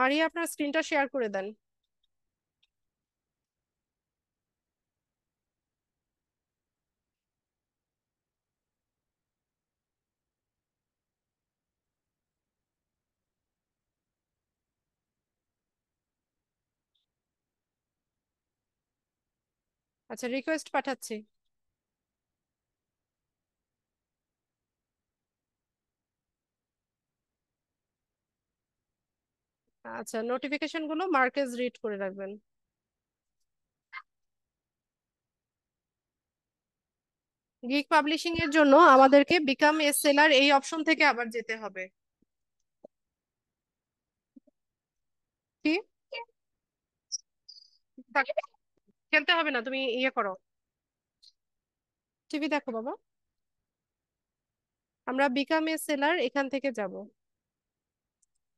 মারিয়া আপনার স্ক্রিনটা শেয়ার করে দেন আচ্ছা রিকোয়েস্ট পাঠাচ্ছি আচ্ছা নোটিফিকেশন গুলো মার্কেজ রিড করে রাখবেন গিগ পাবলিশিং এর জন্য আমাদেরকে বিকাম এ সেলার এই অপশন থেকে আবার যেতে হবে কি খেলতে হবে না তুমি ইয়ে করো টিভি দেখো বাবা আমরা বিকাম এ সেলার এখান থেকে যাব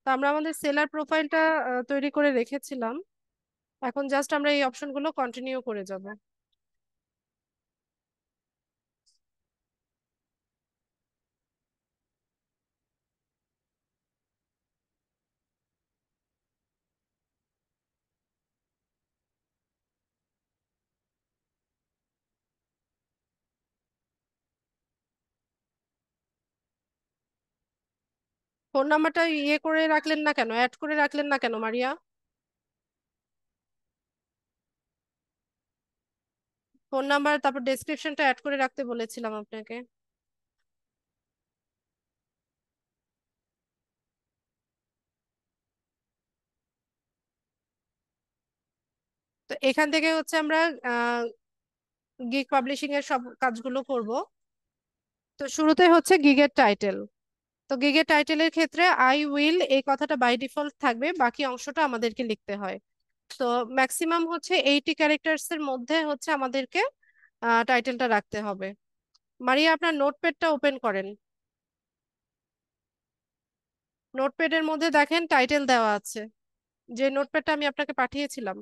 তো আমরা আমাদের সেলার প্রোফাইলটা তৈরি করে রেখেছিলাম এখন জাস্ট আমরা এই অপশনগুলো কন্টিনিউ করে যাব ফোন নাম্বারটা ইয়ে করে রাখলেন না কেন অ্যাড করে রাখলেন না কেন মারিয়া ফোন নাম্বার তারপর ডেসক্রিপশনটা অ্যাড করে রাখতে বলেছিলাম আপনাকে তো এখান থেকে হচ্ছে আমরা গিগ পাবলিশিং এর সব কাজগুলো করব তো শুরুতে হচ্ছে গিগের টাইটেল তো গিগের টাইটেলের ক্ষেত্রে আই উইল এই কথাটা বাই ডিফল্ট থাকবে বাকি অংশটা আমাদেরকে লিখতে হয় তো ম্যাক্সিমাম হচ্ছে এইটি ক্যারেক্টার্স এর মধ্যে হচ্ছে আমাদেরকে টাইটেলটা রাখতে হবে মারিয়া আপনার নোটপ্যাডটা ওপেন করেন এর মধ্যে দেখেন টাইটেল দেওয়া আছে যে নোটপ্যাডটা আমি আপনাকে পাঠিয়েছিলাম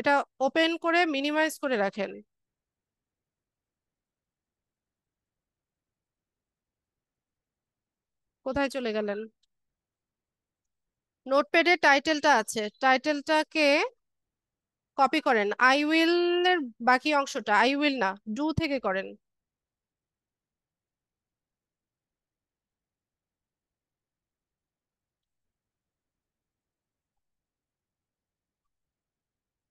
এটা ওপেন করে মিনিমাইজ করে রাখেন কোথায় চলে গেলেন নোটপ্যাডে টাইটেলটা আছে টাইটেলটাকে কপি করেন আই উইল এর বাকি অংশটা আই উইল না ডু থেকে করেন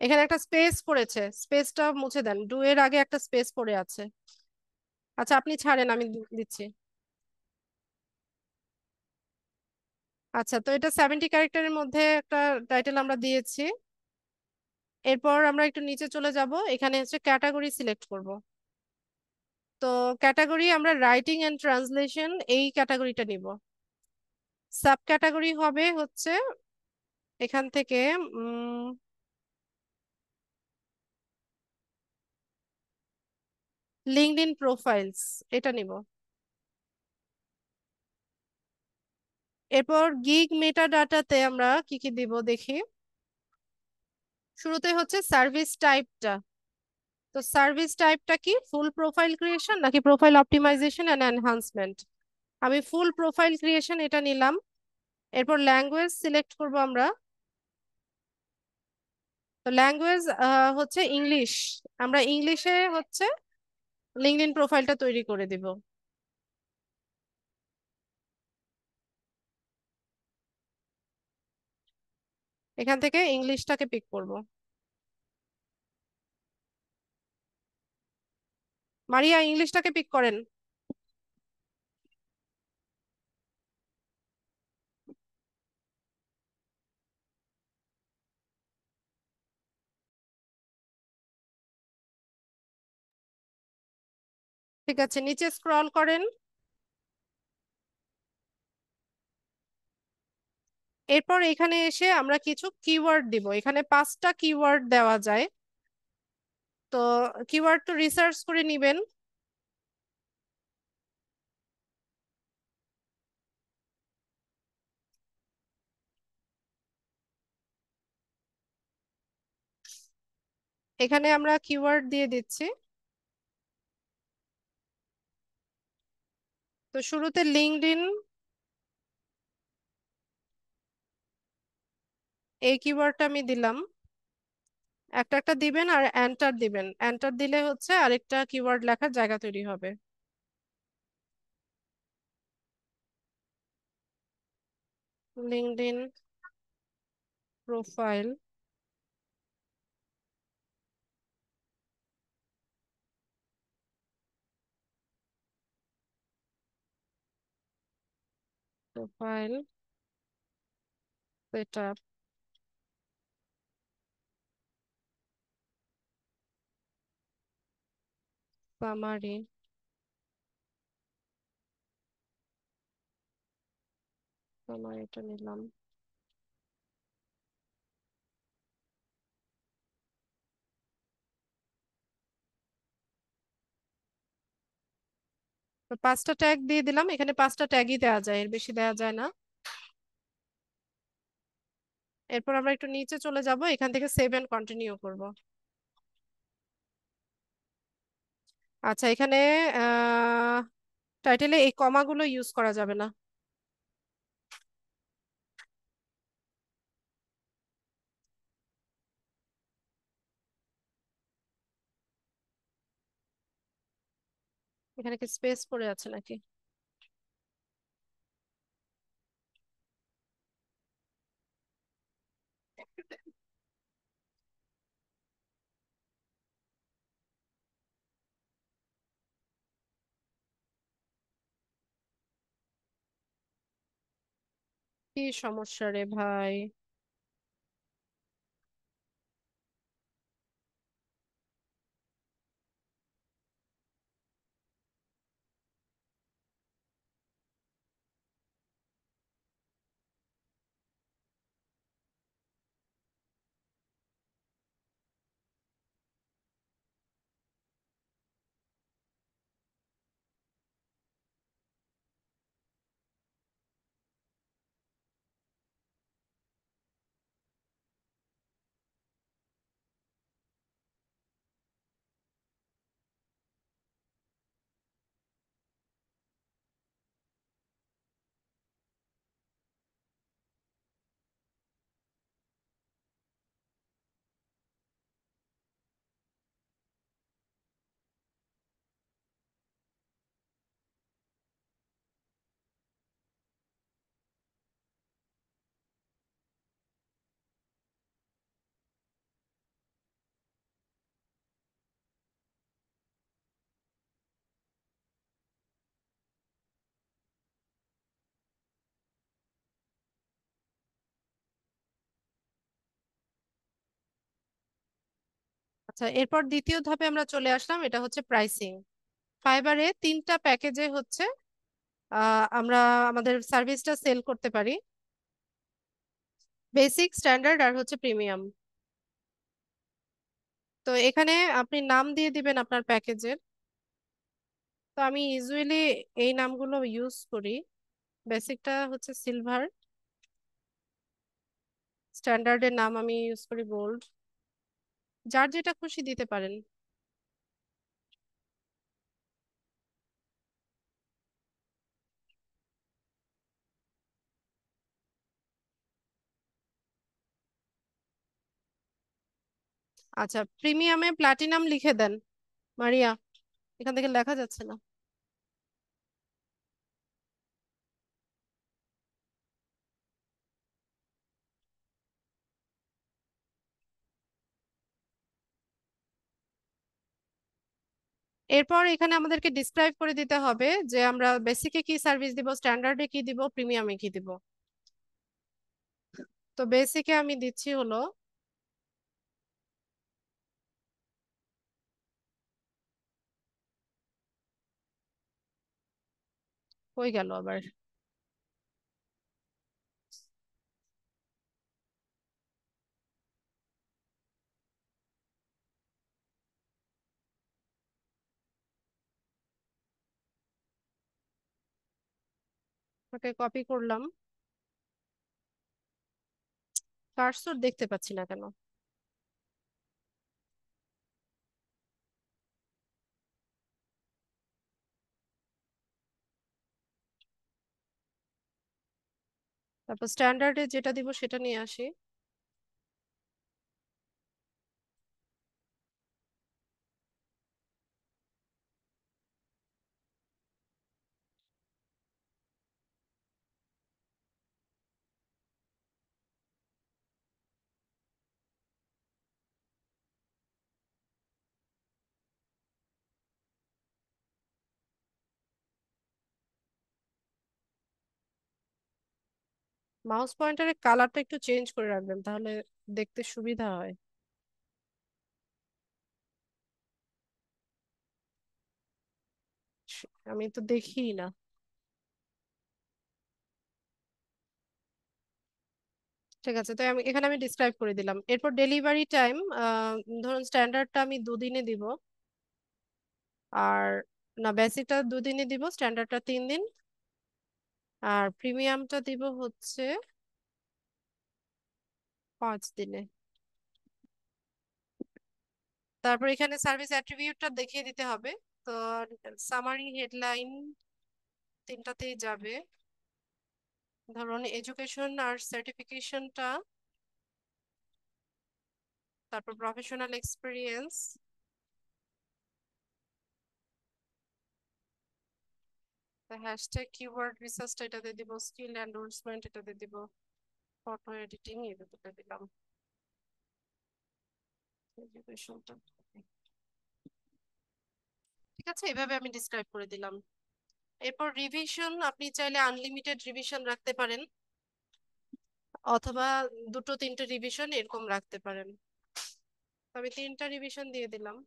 এখানে একটা স্পেস পড়েছে স্পেসটা মুছে দেন ডু এর আগে একটা স্পেস পড়ে আছে আচ্ছা আপনি ছাড়েন আমি দিচ্ছি আচ্ছা তো এটা সেভেন্টি ক্যারেক্টারের মধ্যে একটা টাইটেল আমরা দিয়েছি এরপর আমরা একটু নিচে চলে যাব এখানে হচ্ছে ক্যাটাগরি সিলেক্ট করব তো ক্যাটাগরি আমরা রাইটিং অ্যান্ড ট্রান্সলেশন এই ক্যাটাগরিটা নিব সাব ক্যাটাগরি হবে হচ্ছে এখান থেকে লিঙ্কড ইন প্রোফাইলস এটা নিব এরপর গিগ মেটা ডাটাতে আমরা কি কি দিব দেখি শুরুতে হচ্ছে সার্ভিস টাইপটা তো সার্ভিস টাইপটা কি ফুল প্রোফাইল ক্রিয়েশন নাকি প্রোফাইল অপটিমাইজেশন এন্ড এনহান্সমেন্ট আমি ফুল প্রোফাইল ক্রিয়েশন এটা নিলাম এরপর ল্যাঙ্গুয়েজ সিলেক্ট করব আমরা তো ল্যাঙ্গুয়েজ হচ্ছে ইংলিশ আমরা ইংলিশে হচ্ছে লিঙ্কডিন প্রোফাইলটা তৈরি করে দিব এখান থেকে ইংলিশটাকে পিক করব মারিয়া ইংলিশটাকে পিক করেন ঠিক আছে নিচে স্ক্রল করেন এরপর এখানে এসে আমরা কিছু কিওয়ার্ড দিব এখানে পাঁচটা কিওয়ার্ড দেওয়া যায় তো কিওয়ার্ড তো রিসার্চ করে নিবেন এখানে আমরা কিওয়ার্ড দিয়ে দিচ্ছি তো শুরুতে লিঙ্কড ইন এই কিওয়ার্ডটা আমি দিলাম একটা একটা দিবেন আর এন্টার দিবেন এন্টার দিলে হচ্ছে আরেকটা কিওয়ার্ড লেখার জায়গা তৈরি হবে লিঙ্কডইন প্রোফাইল প্রোফাইল setup আমারে আমার এটা নিলাম পাঁচটা ট্যাগ দিয়ে দিলাম এখানে পাঁচটা ট্যাগই দেওয়া যায় এর বেশি দেওয়া যায় না এরপর আমরা একটু নিচে চলে যাব এখান থেকে সেভ এন্ড কন্টিনিউ করব আচ্ছা এখানে টাইটেলে এই কমাগুলো ইউজ করা যাবে না এখানে কি স্পেস পড়ে আছে নাকি কি সমস্যা রে ভাই আচ্ছা এরপর দ্বিতীয় ধাপে আমরা চলে আসলাম এটা হচ্ছে প্রাইসিং ফাইবারে তিনটা প্যাকেজে হচ্ছে আমরা আমাদের সার্ভিসটা সেল করতে পারি বেসিক স্ট্যান্ডার্ড আর হচ্ছে প্রিমিয়াম তো এখানে আপনি নাম দিয়ে দিবেন আপনার প্যাকেজের তো আমি ইউজুয়ালি এই নামগুলো ইউজ করি বেসিকটা হচ্ছে সিলভার স্ট্যান্ডার্ডের নাম আমি ইউজ করি গোল্ড যার যেটা খুশি দিতে পারেন আচ্ছা প্রিমিয়ামে প্লাটিনাম লিখে দেন মারিয়া এখান থেকে লেখা যাচ্ছে না এরপর এখানে আমাদেরকে ডিসক্রাইব করে দিতে হবে যে আমরা বেসিকে কি সার্ভিস দিব স্ট্যান্ডার্ডে কি দিব প্রিমিয়ামে কি দিব তো বেসিকে আমি দিচ্ছি হলো হয়ে গেল আবার আপনাকে কপি করলাম কার্সর দেখতে পাচ্ছি না কেন তারপর স্ট্যান্ডার্ডে যেটা দিব সেটা নিয়ে আসি মাউস পয়েন্টারের কালারটা একটু চেঞ্জ করে রাখবেন তাহলে দেখতে সুবিধা হয় আমি তো দেখি না ঠিক আছে তো আমি এখানে আমি ডিসক্রাইব করে দিলাম এরপর ডেলিভারি টাইম ধরুন স্ট্যান্ডার্ডটা আমি দুদিনে দিব আর না বেসিকটা দুদিনে দিব স্ট্যান্ডার্ডটা তিন দিন আর প্রিমিয়ামটা দিব হচ্ছে পাঁচ দিনে তারপর এখানে সার্ভিস অ্যাট্রিবিউটটা দেখিয়ে দিতে হবে তো সামারি হেডলাইন তিনটাতেই যাবে ধরুন এডুকেশন আর সার্টিফিকেশনটা তারপর প্রফেশনাল এক্সপিরিয়েন্স সাথে হ্যাশট্যাগ কিওয়ার্ড রিসার্চটা এটাতে দিব স্কিল এন্ডোর্সমেন্ট এটাতে দিব ফটো এডিটিং এটাতে দিলাম ঠিক আছে এভাবে আমি ডিসক্রাইব করে দিলাম এরপর রিভিশন আপনি চাইলে আনলিমিটেড রিভিশন রাখতে পারেন অথবা দুটো তিনটে রিভিশন এরকম রাখতে পারেন আমি তিনটা রিভিশন দিয়ে দিলাম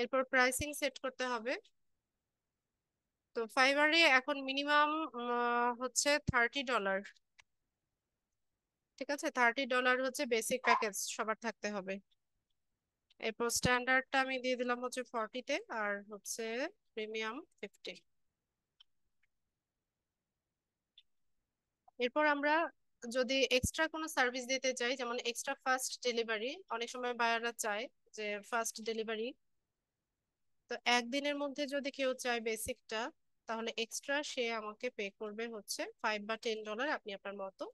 এরপর প্রাইসিং সেট করতে হবে তো ফাইবারে এখন মিনিমাম হচ্ছে থার্টি ডলার ঠিক আছে থার্টি ডলার হচ্ছে বেসিক প্যাকেজ সবার থাকতে হবে এরপর স্ট্যান্ডার্ডটা আমি দিয়ে দিলাম হচ্ছে ফর্টিতে আর হচ্ছে প্রিমিয়াম ফিফটি এরপর আমরা যদি এক্সট্রা কোনো সার্ভিস দিতে চাই যেমন এক্সট্রা ফাস্ট ডেলিভারি অনেক সময় বায়াররা চায় যে ফাস্ট ডেলিভারি তো একদিনের মধ্যে যদি কেউ চায় বেসিকটা তাহলে এক্সট্রা সে আমাকে পে করবে হচ্ছে ফাইভ বা টেন ডলার আপনি আপনার মতো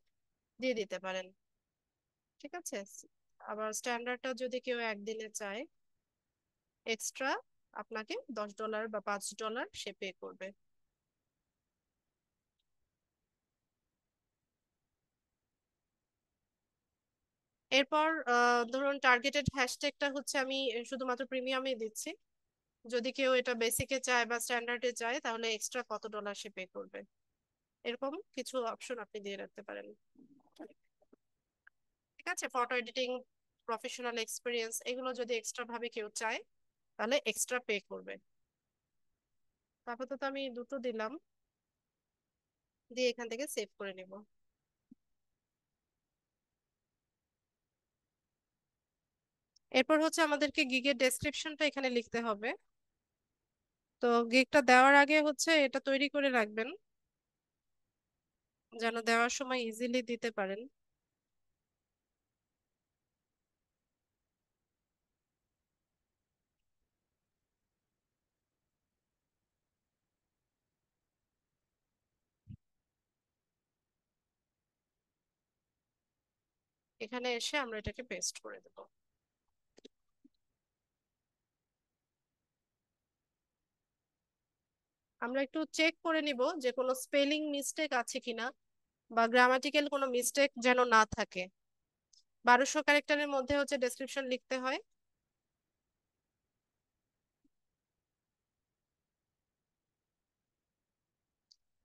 দিয়ে দিতে পারেন ঠিক আছে আবার স্ট্যান্ডার্ডটা যদি কেউ একদিনে চায় এক্সট্রা আপনাকে দশ ডলার বা পাঁচ ডলার সে পে করবে এরপর ধরুন টার্গেটেড হ্যাশট্যাগটা হচ্ছে আমি শুধুমাত্র প্রিমিয়ামে দিচ্ছি যদি কেউ এটা বেসিকে চায় বা স্ট্যান্ডার্ডে চায় তাহলে এক্সট্রা কত ডলার সে পে করবে এরকম কিছু অপশন আপনি দিয়ে রাখতে পারেন ঠিক আছে ফটো এডিটিং প্রফেশনাল এক্সপিরিয়েন্স এগুলো যদি এক্সট্রা ভাবে কেউ চায় তাহলে এক্সট্রা পে করবে তারপর তো আমি দুটো দিলাম দিয়ে এখান থেকে সেভ করে নেব এরপর হচ্ছে আমাদেরকে গিগের ডেসক্রিপশনটা এখানে লিখতে হবে তো গেকটা দেওয়ার আগে হচ্ছে এটা তৈরি করে রাখবেন যেন দেওয়ার সময় ইজিলি দিতে পারেন এখানে এসে আমরা এটাকে পেস্ট করে দেবো আমরা একটু চেক করে নিব যে কোনো স্পেলিং মিস্টেক আছে কিনা বা গ্রামাটিক্যাল কোনো মিস্টেক যেন না থাকে বারোশো ক্যারেক্টারের মধ্যে হচ্ছে ডেসক্রিপশন লিখতে হয়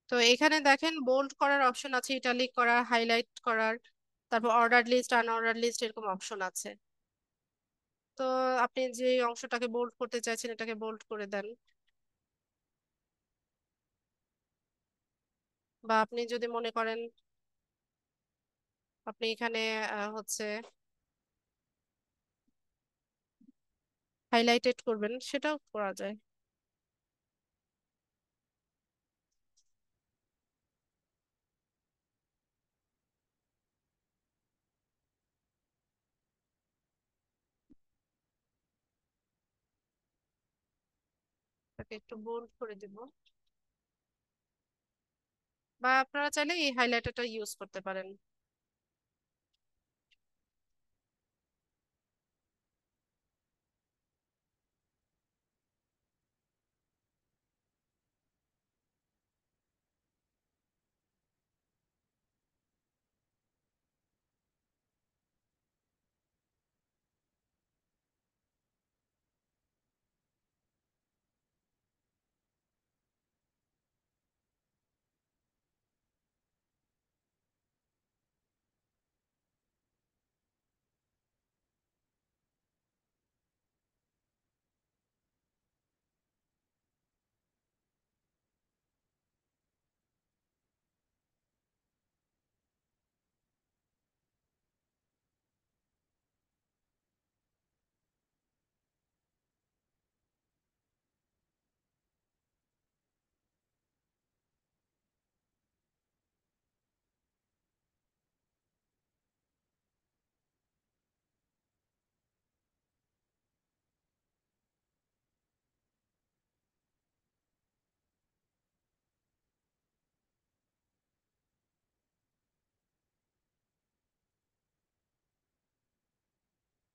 তো এখানে দেখেন বোল্ড করার অপশন আছে ইটালিক করার হাইলাইট করার তারপর অর্ডার লিস্ট আনঅর্ডার লিস্ট এরকম অপশন আছে তো আপনি যে অংশটাকে বোল্ড করতে চাইছেন এটাকে বোল্ড করে দেন বা আপনি যদি মনে করেন আপনি এখানে হচ্ছে হাইলাইটেড করবেন সেটাও করা যায় একটু বোল্ড করে দিব বা আপনারা চাইলে এই হাইলাইটারটা ইউজ করতে পারেন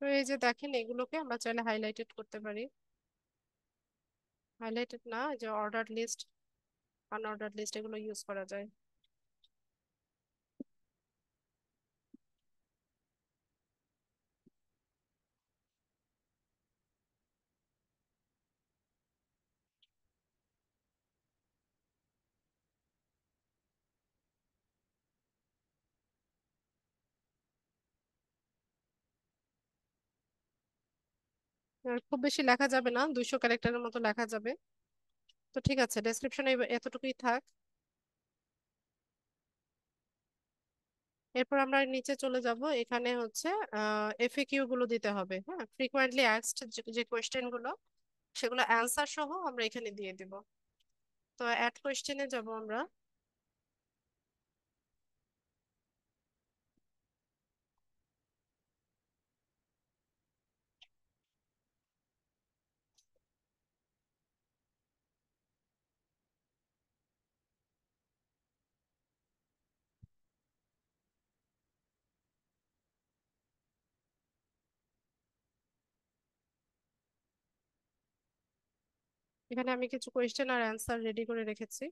তো এই যে দেখেন এগুলোকে আমরা চাইলে হাইলাইটেড করতে পারি হাইলাইটেড না যে অর্ডার লিস্ট আনঅর্ডার লিস্ট এগুলো ইউজ করা যায় খুব বেশি লেখা যাবে না দুইশো ক্যারেক্টারের মতো লেখা যাবে তো ঠিক আছে ডেসক্রিপশনে এতটুকুই থাক এরপর আমরা নিচে চলে যাব এখানে হচ্ছে এফএকিউ গুলো দিতে হবে হ্যাঁ ফ্রিকোয়েন্টলি অ্যাক্সড যে কোয়েশ্চেন গুলো সেগুলো অ্যান্সার সহ আমরা এখানে দিয়ে দিব তো অ্যাড কোয়েশ্চেনে যাব আমরা এখানে আমি কিছু কোয়েশ্চেন আর অ্যান্সার রেডি করে রেখেছি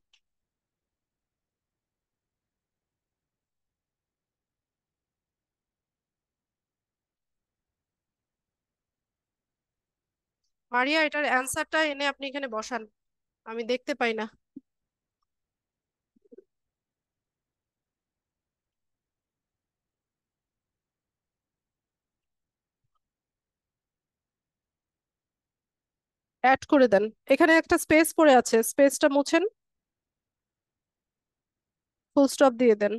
মারিয়া এটার অ্যান্সারটা এনে আপনি এখানে বসান আমি দেখতে পাই না অ্যাড করে দেন এখানে একটা স্পেস পড়ে আছে স্পেসটা মুছেন ফুল স্টপ দিয়ে দেন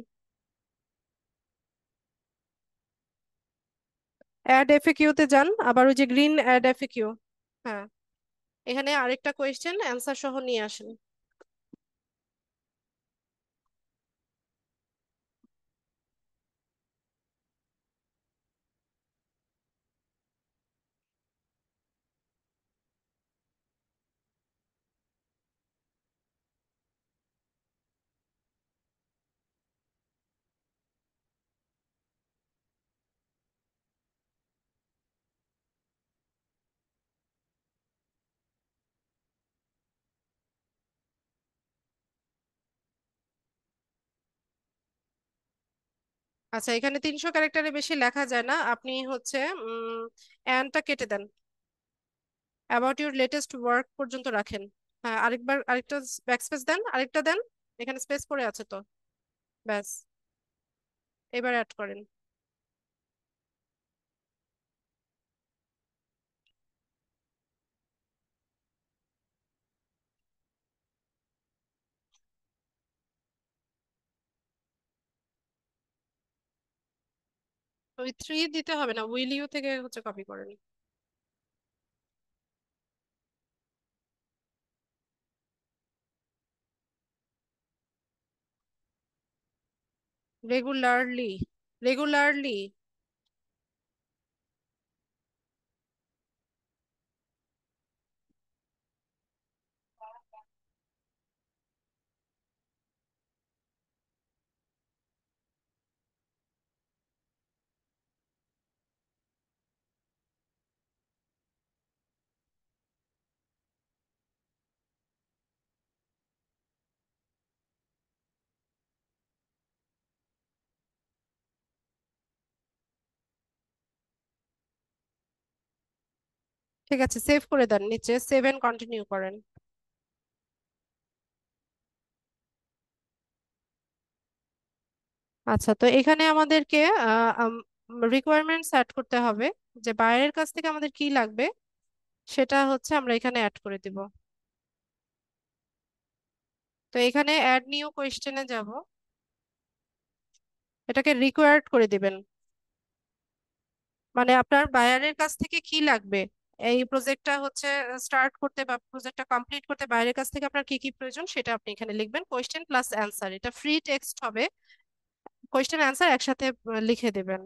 অ্যাড এফএকিউতে যান আবার ওই যে গ্রিন অ্যাড এফএকিউ হ্যাঁ এখানে আরেকটা কোয়েশ্চেন অ্যান্সার সহ নিয়ে আসেন আচ্ছা এখানে তিনশো ক্যারেক্টারের বেশি লেখা যায় না আপনি হচ্ছে অ্যানটা কেটে দেন অ্যাবাউট ইউর লেটেস্ট ওয়ার্ক পর্যন্ত রাখেন হ্যাঁ আরেকবার আরেকটা ব্যাকস্পেস দেন আরেকটা দেন এখানে স্পেস পড়ে আছে তো ব্যাস এবার অ্যাড করেন ওই থ্রি দিতে হবে না উইল ইউ থেকে হচ্ছে কপি করে নি রেগুলারলি রেগুলারলি ঠিক আছে সেভ করে দেন নিচে সেভ এন্ড কন্টিনিউ করেন আচ্ছা তো এখানে আমাদেরকে রিকোয়ারমেন্টস অ্যাড করতে হবে যে বাইরের কাছ থেকে আমাদের কি লাগবে সেটা হচ্ছে আমরা এখানে অ্যাড করে দিব তো এখানে অ্যাড নিউ কোয়েশ্চেনে যাব এটাকে রিকোয়ার্ড করে দিবেন মানে আপনার বায়ারের কাছ থেকে কি লাগবে এই প্রজেক্টটা হচ্ছে স্টার্ট করতে বা প্রজেক্টটা কমপ্লিট করতে বাইরের কাছ থেকে আপনার কি কি প্রয়োজন সেটা আপনি এখানে লিখবেন কোয়েশ্চেন প্লাস অ্যান্সার এটা ফ্রি টেক্সট হবে কোয়েশ্চেন অ্যান্সার একসাথে লিখে দেবেন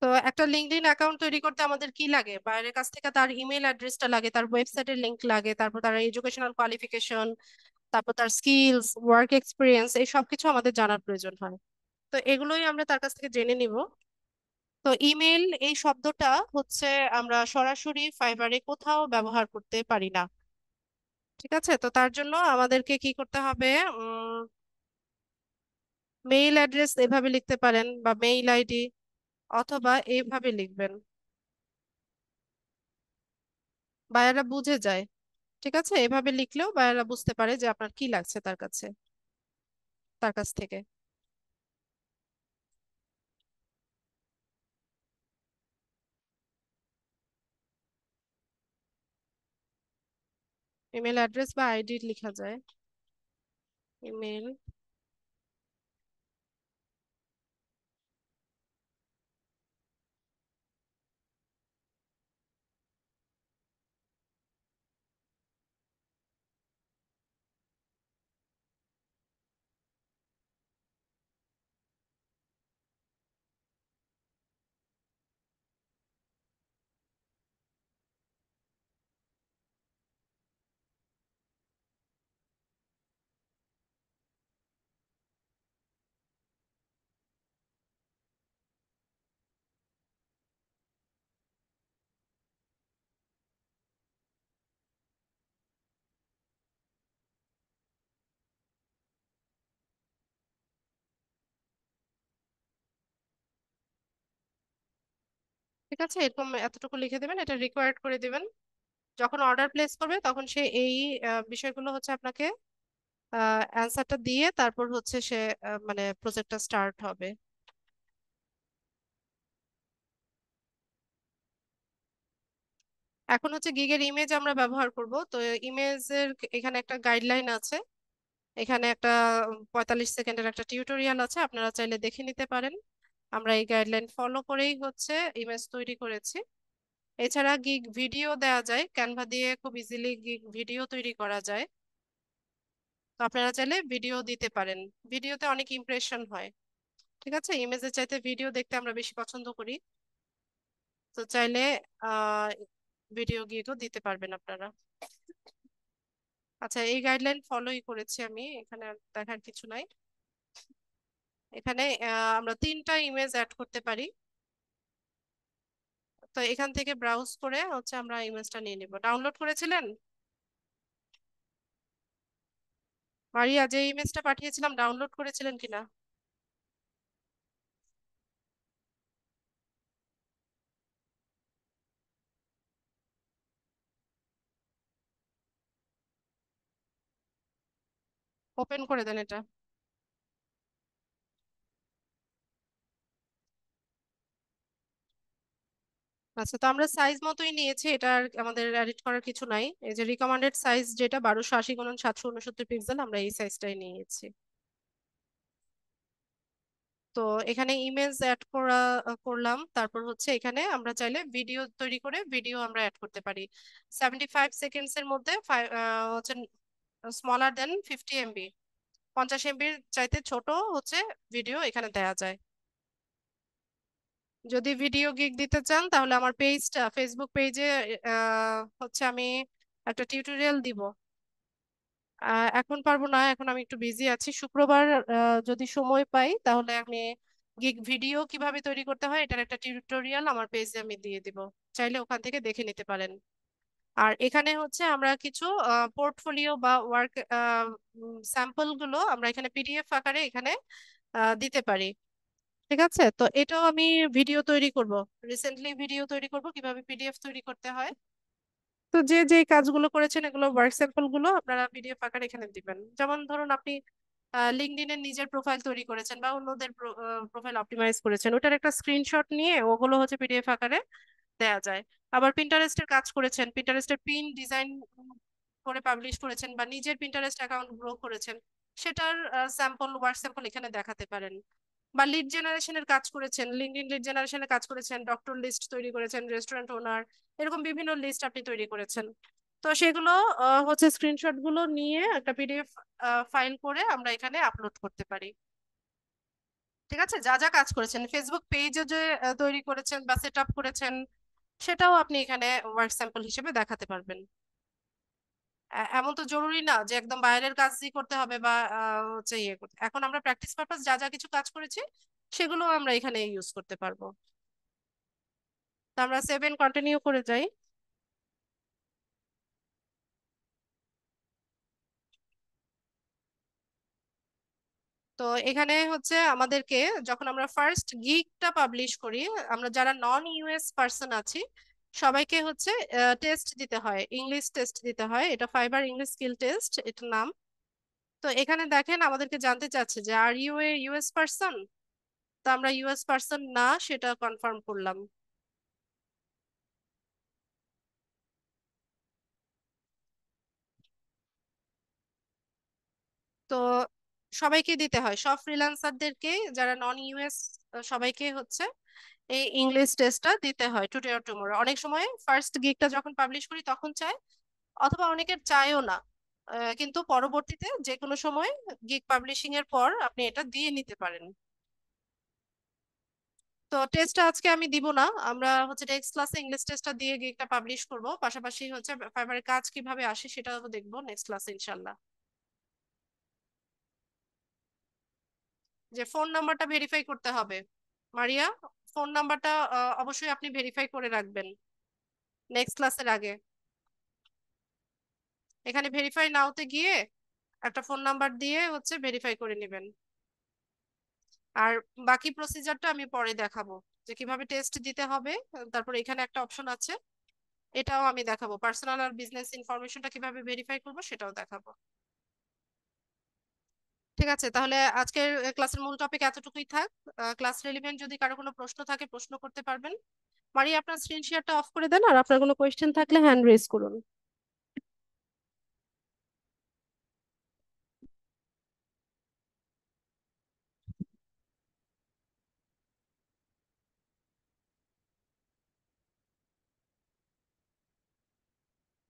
তো একটা লিঙ্কডইন অ্যাকাউন্ট তৈরি করতে আমাদের কি লাগে বাইরের কাছ থেকে তার ইমেল অ্যাড্রেসটা লাগে তার ওয়েবসাইটের লিঙ্ক লাগে তারপর তার এডুকেশনাল কোয়ালিফিকেশন তারপর তার স্কিলস ওয়ার্ক এক্সপিরিয়েন্স এই সব কিছু আমাদের জানার প্রয়োজন হয় তো এগুলোই আমরা তার কাছ থেকে জেনে নিব তো ইমেল এই শব্দটা হচ্ছে আমরা সরাসরি ফাইবারে কোথাও ব্যবহার করতে পারি না ঠিক আছে তো তার জন্য আমাদেরকে কি করতে হবে মেইল অ্যাড্রেস এভাবে লিখতে পারেন বা মেইল আইডি অথবা এইভাবে লিখবেন বায়ারা বুঝে যায় ঠিক আছে এভাবে লিখলেও বায়ারা বুঝতে পারে যে আপনার কি লাগছে তার কাছে তার কাছ থেকে ইমেল অ্যাড্রেস বা আইডি লেখা যায় ইমেল ঠিক আছে এরকম এতটুকু লিখে দেবেন এটা রিকোয়ার্ড করে দেবেন যখন অর্ডার প্লেস করবে তখন সে এই বিষয়গুলো হচ্ছে আপনাকে অ্যান্সারটা দিয়ে তারপর হচ্ছে সে মানে প্রজেক্টটা স্টার্ট হবে এখন হচ্ছে গিগের ইমেজ আমরা ব্যবহার করব তো ইমেজের এখানে একটা গাইডলাইন আছে এখানে একটা পঁয়তাল্লিশ সেকেন্ডের একটা টিউটোরিয়াল আছে আপনারা চাইলে দেখে নিতে পারেন আমরা এই গাইডলাইন ফলো করেই হচ্ছে ইমেজ তৈরি করেছি এছাড়া গিগ ভিডিও দেওয়া যায় ক্যানভা দিয়ে খুব ইজিলি গিগ ভিডিও তৈরি করা যায় তো আপনারা চাইলে ভিডিও দিতে পারেন ভিডিওতে অনেক ইমপ্রেশন হয় ঠিক আছে ইমেজের চাইতে ভিডিও দেখতে আমরা বেশি পছন্দ করি তো চাইলে ভিডিও গিগও দিতে পারবেন আপনারা আচ্ছা এই গাইডলাইন ফলোই করেছি আমি এখানে দেখার কিছু নাই এখানে আমরা তিনটা ইমেজ অ্যাড করতে পারি তো এখান থেকে ব্রাউজ করে হচ্ছে আমরা ইমেজটা নিয়ে নেব ডাউনলোড করেছিলেন মারিয়া যে ইমেজটা পাঠিয়েছিলাম ডাউনলোড করেছিলেন কিনা ওপেন করে দেন এটা আচ্ছা তো আমরা সাইজ মতোই নিয়েছি এটা আর আমাদের এডিট করার কিছু নাই এই যে রিকমেন্ডেড সাইজ যেটা বারোশো আশি গুণন সাতশো উনসত্তর পিক্সেল আমরা এই সাইজটাই নিয়েছি তো এখানে ইমেজ অ্যাড করা করলাম তারপর হচ্ছে এখানে আমরা চাইলে ভিডিও তৈরি করে ভিডিও আমরা অ্যাড করতে পারি সেভেন্টি ফাইভ সেকেন্ডস এর মধ্যে হচ্ছে স্মলার দেন ফিফটি এমবি পঞ্চাশ এমবির চাইতে ছোট হচ্ছে ভিডিও এখানে দেয়া যায় যদি ভিডিও গিগ দিতে চান তাহলে আমার পেজটা ফেসবুক পেজে হচ্ছে আমি একটা টিউটোরিয়াল দিব এখন পারবো না এখন আমি একটু বিজি আছি শুক্রবার যদি সময় পাই তাহলে আমি গিগ ভিডিও কিভাবে তৈরি করতে হয় এটার একটা টিউটোরিয়াল আমার পেজে আমি দিয়ে দিব চাইলে ওখান থেকে দেখে নিতে পারেন আর এখানে হচ্ছে আমরা কিছু পোর্টফোলিও বা ওয়ার্ক স্যাম্পল গুলো আমরা এখানে পিডিএফ আকারে এখানে দিতে পারি ঠিক আছে তো এটাও আমি ভিডিও তৈরি করব রিসেন্টলি ভিডিও তৈরি করব কিভাবে পিডিএফ তৈরি করতে হয় তো যে যে কাজগুলো করেছেন এগুলো ওয়ার্ক স্যাম্পল গুলো আপনারা পিডিএফ আকারে এখানে দিবেন যেমন ধরুন আপনি লিঙ্কডিনে নিজের প্রোফাইল তৈরি করেছেন বা অন্যদের প্রোফাইল অপটিমাইজ করেছেন ওটার একটা স্ক্রিনশট নিয়ে ওগুলো হচ্ছে পিডিএফ আকারে দেয়া যায় আবার পিন্টারেস্টের কাজ করেছেন পিন্টারেস্টের পিন ডিজাইন করে পাবলিশ করেছেন বা নিজের পিন্টারেস্ট অ্যাকাউন্ট গ্রো করেছেন সেটার স্যাম্পল ওয়ার্ক স্যাম্পল এখানে দেখাতে পারেন বা লিড জেনারেশনের কাজ করেছেন লিঙ্কডিন লিড জেনারেশনের কাজ করেছেন ডক্টর লিস্ট তৈরি করেছেন রেস্টুরেন্ট ওনার এরকম বিভিন্ন লিস্ট আপনি তৈরি করেছেন তো সেগুলো হচ্ছে স্ক্রিনশট গুলো নিয়ে একটা পিডিএফ ফাইল করে আমরা এখানে আপলোড করতে পারি ঠিক আছে যা যা কাজ করেছেন ফেসবুক পেজও যে তৈরি করেছেন বা সেট করেছেন সেটাও আপনি এখানে ওয়ার্ক স্যাম্পল হিসেবে দেখাতে পারবেন এমন তো জরুরি না যে একদম বাইরের কাজই করতে হবে বা হচ্ছে ইয়ে করতে এখন আমরা প্র্যাকটিস পারপাস যা যা কিছু কাজ করেছি সেগুলো আমরা এখানে ইউজ করতে পারবো আমরা সেভেন কন্টিনিউ করে যাই তো এখানে হচ্ছে আমাদেরকে যখন আমরা ফার্স্ট গিকটা পাবলিশ করি আমরা যারা নন ইউএস পার্সন আছি সবাইকে হচ্ছে টেস্ট দিতে হয় ইংলিশ টেস্ট দিতে হয় এটা ফাইবার ইংলিশ স্কিল টেস্ট এটার নাম তো এখানে দেখেন আমাদেরকে জানতে চাচ্ছে যে are you a US person তো আমরা ইউএস পার্সন না সেটা কনফার্ম করলাম তো সবাইকে দিতে হয় সব ফ্রিল্যান্সারদেরকে যারা নন ইউএস সবাইকে হচ্ছে এই ইংলিশ টেস্টটা দিতে হয় টুডে অর টুমরো অনেক সময় ফার্স্ট গিগটা যখন পাবলিশ করি তখন চায় অথবা অনেকের চায়ও না কিন্তু পরবর্তীতে যে কোনো সময় গিগ পাবলিশিং এর পর আপনি এটা দিয়ে নিতে পারেন তো টেস্টটা আজকে আমি দিব না আমরা হচ্ছে নেক্সট ক্লাসে ইংলিশ টেস্টটা দিয়ে গিগটা পাবলিশ করব পাশাপাশি হচ্ছে ফাইবারের কাজ কিভাবে আসে সেটাও দেখব নেক্সট ক্লাসে ইনশাল্লাহ যে ফোন নাম্বারটা ভেরিফাই করতে হবে মারিয়া ফোন নাম্বারটা অবশ্যই আপনি ভেরিফাই করে রাখবেন নেক্সট ক্লাসের আগে এখানে ভেরিফাই নাওতে গিয়ে একটা ফোন নাম্বার দিয়ে হচ্ছে ভেরিফাই করে নেবেন আর বাকি প্রসিজারটা আমি পরে দেখাবো যে কিভাবে টেস্ট দিতে হবে তারপর এখানে একটা অপশন আছে এটাও আমি দেখাবো পার্সোনাল আর বিজনেস ইনফরমেশনটা কিভাবে ভেরিফাই করবো সেটাও দেখাবো ঠিক আছে তাহলে আজকের ক্লাসের মূল টপিক এতটুকুই থাক ক্লাস রেলিভেন্ট যদি কারো কোনো প্রশ্ন থাকে প্রশ্ন করতে পারবেন মারি আপনার স্ক্রিন শেয়ারটা অফ করে দেন আর আপনার কোনো কোয়েশ্চেন থাকলে হ্যান্ড রেজ করুন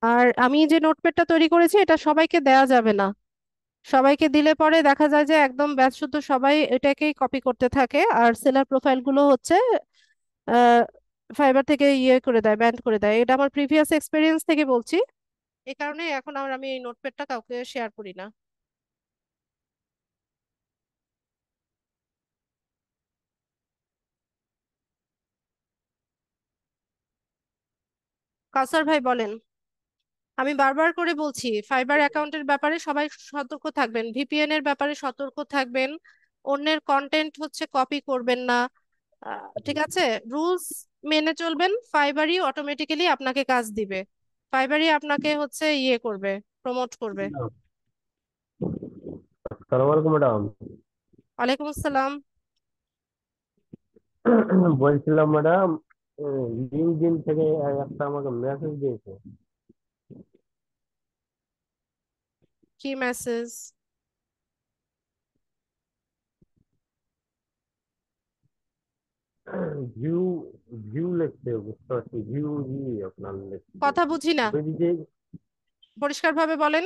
আর আমি যে নোটপ্যাডটা তৈরি করেছি এটা সবাইকে দেয়া যাবে না সবাইকে দিলে পরে দেখা যায় যে একদম ব্যাচ শুদ্ধ সবাই এটাকেই কপি করতে থাকে আর সেলার প্রোফাইলগুলো হচ্ছে ফাইবার থেকে ইয়ে করে দেয় ব্যান্ড করে দেয় এটা আমার প্রিভিয়াস এক্সপিরিয়েন্স থেকে বলছি এ কারণে এখন আর আমি এই নোটপ্যাডটা কাউকে শেয়ার করি না কাউসার ভাই বলেন আমি বারবার করে বলছি ফাইবার অ্যাকাউন্টের ব্যাপারে সবাই সতর্ক থাকবেন ভিপিএন এর ব্যাপারে সতর্ক থাকবেন অন্যের কন্টেন্ট হচ্ছে কপি করবেন না ঠিক আছে রুলস মেনে চলবেন ফাইবারই অটোমেটিক্যালি আপনাকে কাজ দিবে ফাইবারই আপনাকে হচ্ছে ইয়ে করবে প্রমোট করবে আসসালামু ম্যাডাম ওয়ালাইকুম আসসালাম বলছিলাম ম্যাডাম লিঙ্কডইন থেকে একটা আমাকে মেসেজ দিয়েছে key ভিউ ভিউ লিখতে ভিউ আপনার কথা বুঝি না পরিষ্কারভাবে বলেন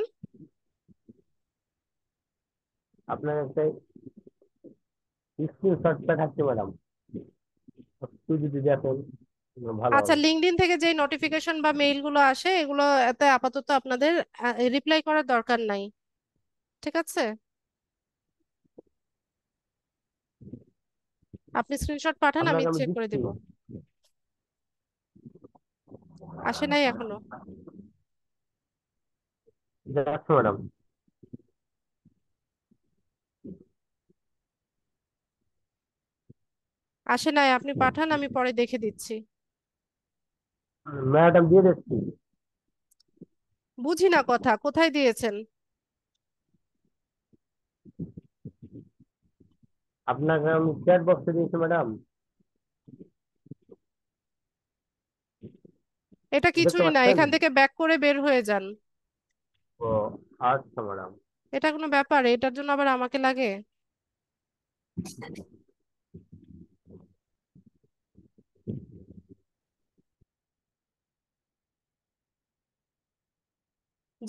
আপনার একটা থাকতে ম্যাডাম একটু যদি দেখেন আচ্ছা লিঙ্কডইন থেকে যে নোটিফিকেশন বা মেইল গুলো আসে এগুলো এতে আপাতত আপনাদের রিপ্লাই করার দরকার নাই ঠিক আছে আপনি স্ক্রিনশট পাঠান আমি চেক করে দেব আসে নাই এখনো ম্যাডাম আসে নাই আপনি পাঠান আমি পরে দেখে দিচ্ছি ম্যাডাম দিয়ে দিচ্ছি বুঝি না কথা কোথায় দিয়েছেন আপনাকে আমি চ্যাট বক্সে দিয়েছি ম্যাডাম এটা কিছুই না এখান থেকে ব্যাক করে বের হয়ে যান ও আচ্ছা ম্যাডাম এটা কোনো ব্যাপার এটার জন্য আবার আমাকে লাগে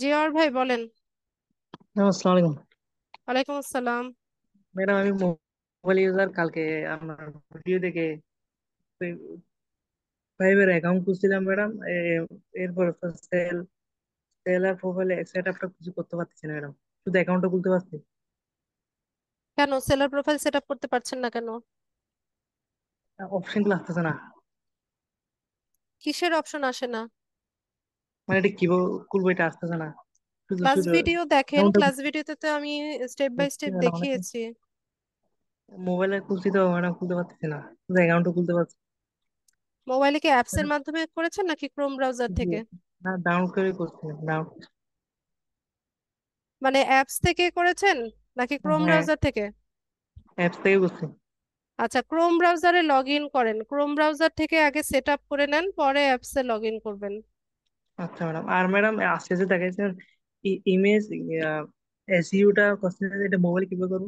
জিয়ার ভাই বলেন হ্যাঁ, আসসালামু আলাইকুম ওয়ালাইকুম আসসালাম ম্যাডাম আমি মোবাইল ইউজার কালকে আপনার ভিডিও দেখে ফাইবার অ্যাকাউন্ট খুঁজছিলাম ম্যাডাম এরপর সেল সেলার আর প্রোফাইল সেট আপটা কিছু করতে পারতেছি না ম্যাডাম শুধু অ্যাকাউন্টটা খুলতে পারছি কেন সেলার প্রোফাইল সেট আপ করতে পারছেন না কেন অপশনগুলো আসতেছে না কিসের অপশন আসে না মানে এটা কি করবো এটা আসতেছে না ক্লাস ভিডিও দেখেন ক্লাস ভিডিওতে তো আমি স্টেপ বাই স্টেপ দেখিয়েছি মোবাইলে খুলছি তো মানে খুলতে পারতেছি না শুধু অ্যাকাউন্টও খুলতে পারছি মোবাইলে কি অ্যাপস এর হ্যাঁ। মাধ্যমে করেছেন নাকি ক্রোম ব্রাউজার থেকে না ডাউনলোড করে করছি ডাউনলোড মানে অ্যাপস থেকে করেছেন নাকি ক্রোম হ্যাঁ ব্রাউজার থেকে অ্যাপস থেকে করছি আচ্ছা ক্রোম ব্রাউজারে লগ ইন করেন ক্রোম ব্রাউজার থেকে আগে সেট আপ করে নেন পরে অ্যাপসে লগ ইন করবেন আচ্ছা ম্যাডাম আর ম্যাডাম আস্তে আস্তে দেখাইছেন ইমেজ এসইউটা কোশ্চেন এটা মোবাইল কিভাবে করব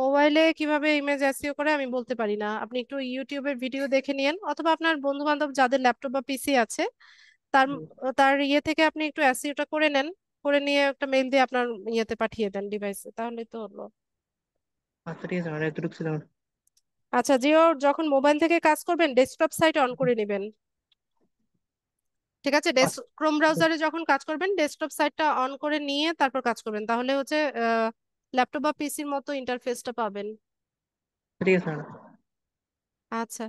মোবাইলে কিভাবে ইমেজ এসইও করে আমি বলতে পারি না আপনি একটু ইউটিউবের ভিডিও দেখে নিন অথবা আপনার বন্ধু বান্ধব যাদের ল্যাপটপ বা পিসি আছে তার তার ইয়ে থেকে আপনি একটু এসইওটা করে নেন করে নিয়ে একটা মেইল দিয়ে আপনার ইয়েতে পাঠিয়ে দেন ডিভাইসে তাহলে তো হলো আচ্ছা ঠিক আছে আচ্ছা জিও যখন মোবাইল থেকে কাজ করবেন ডেস্কটপ সাইট অন করে নেবেন ঠিক আছে ডেস্ক ক্রোম ব্রাউজারে যখন কাজ করবেন ডেস্কটপ সাইটটা অন করে নিয়ে তারপর কাজ করবেন তাহলে হচ্ছে ল্যাপটপ বা পিসির মতো ইন্টারফেসটা পাবেন আচ্ছা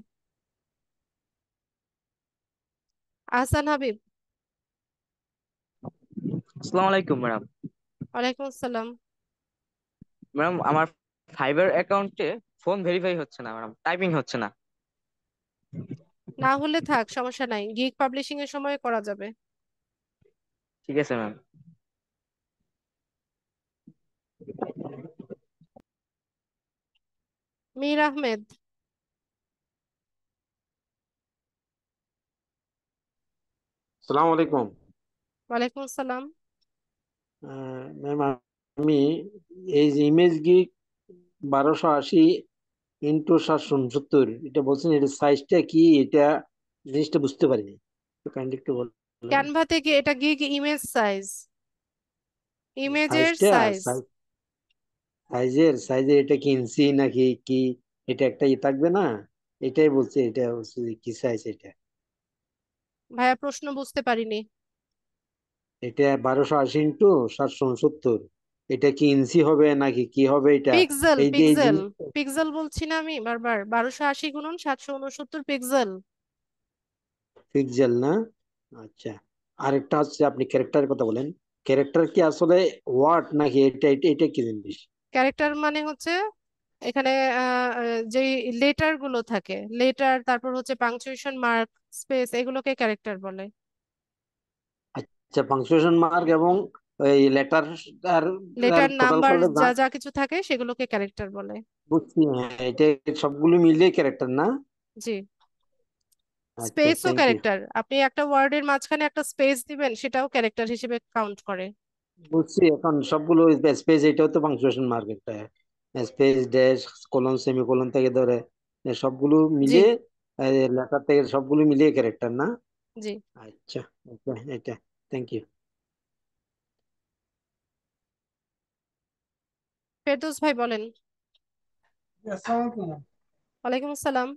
আহসান হাবিব আসসালামু আলাইকুম ম্যাডাম ওয়ালাইকুম আসসালাম ম্যাডাম আমার ফাইবার অ্যাকাউন্টে ফোন ভেরিফাই হচ্ছে না ম্যাডাম টাইপিং হচ্ছে না না হলে থাক সমস্যা নাই গিগ পাবলিশিং এর সময় করা যাবে ঠিক আছে ম্যাম মীর আহমেদ আসসালামু আলাইকুম ওয়ালাইকুম আসসালাম ম্যাম আমি এই যে ইমেজ গিগ বারোশো আশি ইন্টু সাতশো উনসত্তর এটা বলছেন এটা সাইজটা কি এটা জিনিসটা বুঝতে পারিনি কাইন্ডলি একটু ক্যানভা থেকে এটা কি ইমেজ সাইজ ইমেজের সাইজ সাইজের সাইজের এটা কি ইঞ্চি নাকি কি এটা একটা ই ইয়ে থাকবে না এটাই বলছে এটা বলছে কি সাইজ এটা ভাইয়া প্রশ্ন বুঝতে পারিনি এটা বারোশো আশি ইন্টু সাতশো উনসত্তর এটা কি ইঞ্চি হবে নাকি কি হবে এটা পিক্সেল এই যে এই পিক্সেল জিনিসটা- পিক্সেল বলছি না আমি বারবার বারোশো আশি গুণন সাতশো উনসত্তর পিক্সেল পিক্সেল না আচ্ছা আরেকটা হচ্ছে আপনি ক্যারেক্টারের কথা বলেন ক্যারেক্টার কি আসলে ওয়ার্ড নাকি এটা এটা কি জিনিস ক্যারেক্টার মানে হচ্ছে এখানে যে লেটার গুলো থাকে লেটার তারপর হচ্ছে পাংচুয়েশন মার্ক স্পেস এগুলোকে ক্যারেক্টার বলে আচ্ছা পাংচুয়েশন মার্ক এবং ওই লেটার আর লেটার নাম্বার যা যা কিছু থাকে সেগুলোকে ক্যারেক্টার বলে বুঝছি হ্যাঁ এটা সবগুলো মিলে ক্যারেক্টার না জি স্পেসও আচ্ছা, ক্যারেক্টার আপনি একটা ওয়ার্ডের মাঝখানে একটা স্পেস দিবেন সেটাও ক্যারেক্টার হিসেবে কাউন্ট করে বুঝছি এখন সবগুলো স্পেস এটাও তো পাংচুয়েশন মার্ক একটা স্পেস ড্যাশ কোলন সেমিকোলন থেকে ধরে সবগুলো মিলিয়ে লেটার থেকে সবগুলো মিলিয়ে ক্যারেক্টার না জি আচ্ছা ওকে এটা থ্যাংক ইউ ফেরদৌস ভাই বলেন ওয়ালাইকুম আসসালাম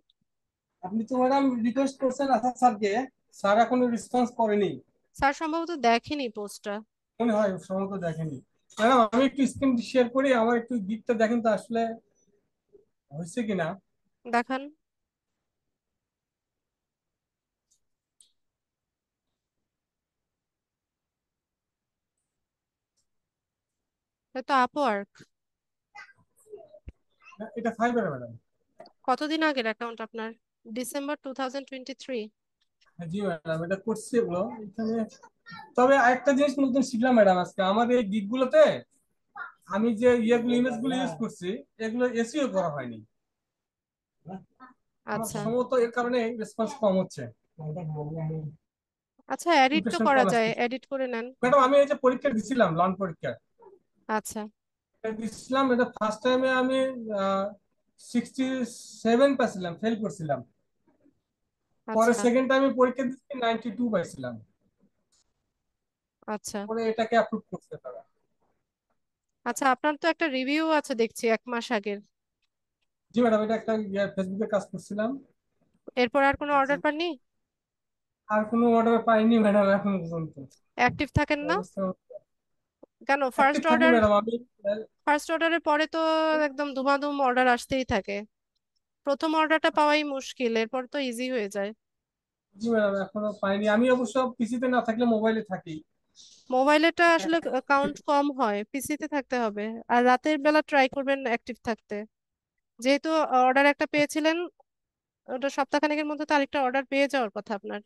আপনি তো ম্যাডাম রিকোয়েস্ট করছেন আসাদ আচ্ছা স্যারকে স্যার এখনো রেসপন্স করেনি স্যার সম্ভবত দেখেনি পোস্টটা মনে হয় সম্ভবত দেখেনি ম্যাডাম আমি একটু স্ক্রিন শেয়ার করি আমার একটু গিফটটা দেখেন তো আসলে হয়েছে কিনা দেখান এটা তো আপওয়ার্ক এটা ফাইবার ম্যাডাম কতদিন আগের অ্যাকাউন্ট আপনার ডিসেম্বর হ্যাঁ, 2023 জি ম্যাডাম এটা করছি এগুলো এখানে তবে আরেকটা জিনিস নতুন শিখলাম ম্যাডাম আজকে আমাদের এই গিগগুলোতে আমি যে ইয়েগুলো ইমেজগুলো ইউজ করছি এগুলো এসইও করা হয়নি আচ্ছা সম্ভবত এর কারণে রেসপন্স কম হচ্ছে আচ্ছা এডিট তো করা যায় এডিট করে নেন ম্যাডাম আমি এই যে পরীক্ষা দিছিলাম লন পরীক্ষা আচ্ছা দিছিলাম এটা ফার্স্ট টাইমে আমি সিক্সটি সেভেন পাইছিলাম ফেল করছিলাম আচ্ছা। পরে সেকেন্ড টাইমে পরীক্ষা দিচ্ছি দিছি টু পাইছিলাম আচ্ছা পরে এটাকে অ্যাপ্রুভ করতে তারা আচ্ছা আপনার তো একটা রিভিউ আছে দেখছি এক মাস আগের জি ম্যাডাম এটা একটা ফেসবুকে ইয়ে, কাজ করছিলাম এরপর আর কোনো অর্ডার আচ্ছা। পাননি আর কোনো অর্ডার পাইনি ম্যাডাম এখন পর্যন্ত অ্যাক্টিভ থাকেন না কেন ফার্স্ট অর্ডার ফার্স্ট অর্ডারের পরে তো একদম ধুমাধুম অর্ডার আসতেই থাকে প্রথম অর্ডারটা পাওয়াই মুশকিল এরপর তো ইজি হয়ে যায় জি ম্যাডাম এখনো পাইনি আমি অবশ্য পিসিতে না থাকলে মোবাইলে থাকি মোবাইলেটা আসলে কাউন্ট কম হয় পিসিতে থাকতে হবে আর রাতের বেলা ট্রাই করবেন অ্যাক্টিভ থাকতে যেহেতু অর্ডার একটা পেয়েছিলেন ওটা সপ্তাহখানেকের মধ্যে তো আরেকটা অর্ডার পেয়ে যাওয়ার কথা আপনার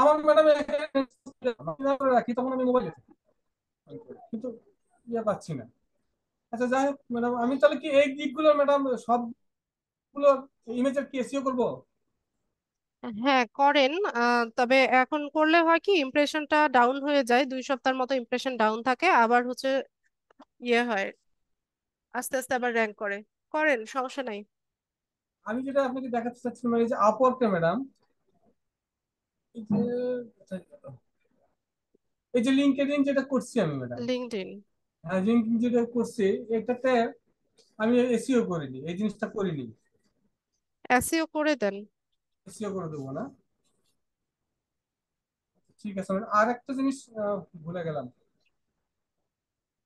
আমার ম্যাডাম রাখি তখন আমি কিন্তু ইয়ে পাচ্ছি না আচ্ছা যাই হোক ম্যাডাম আমি তাহলে কি এই দিকগুলো ম্যাডাম সবগুলো ইমেজের কি এসিও করবো হ্যাঁ করেন তবে এখন করলে হয় কি ইমপ্রেশনটা ডাউন হয়ে যায় দুই সপ্তাহের মতো ইমপ্রেশন ডাউন থাকে আবার হচ্ছে ইয়ে হয় আস্তে আস্তে আবার র্যাঙ্ক করে করেন সমস্যা নাই আমি যেটা আপনাকে দেখাতে চাচ্ছিলাম এই যে আপওয়ার্কে ম্যাডাম এই যে এই যেটা করছি আমি ম্যাডাম লিঙ্কডিন হ্যাঁ লিঙ্কডিন যেটা করছি এটাতে আমি এসইও নি এই জিনিসটা করিনি এসইও করে দেন এসইও করে দেবো না ঠিক আছে আর একটা জিনিস ভুলে গেলাম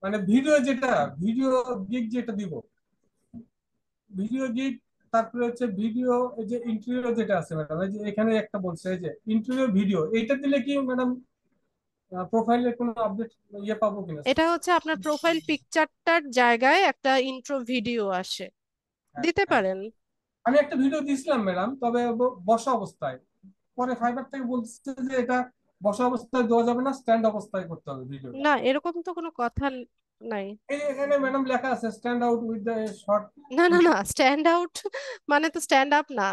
মানে ভিডিও যেটা ভিডিও গিগ যেটা দিব ভিডিও গিগ তারপরে হচ্ছে ভিডিও যে ইন্টেরিয়র যেটা আছে ম্যাডাম যে এখানে একটা বলছে এই যে ইন্টেরিয়র ভিডিও এটা দিলে কি ম্যাডাম প্রোফাইলে কোনো আপডেট ইয়ে পাবো কিনা এটা হচ্ছে আপনার প্রোফাইল পিকচারটার জায়গায় একটা ইন্ট্রো ভিডিও আসে হ্যাঁ, দিতে হ্যাঁ। পারেন আমি একটা ভিডিও দিছিলাম ম্যাডাম তবে বসা অবস্থায় পরে ফাইবার থেকে বলছে যে এটা বসা অবস্থায় দেওয়া যাবে না স্ট্যান্ড অবস্থায় করতে হবে ভিডিও না এরকম তো কোনো কথা স্ট্যান্ড আপ মানে না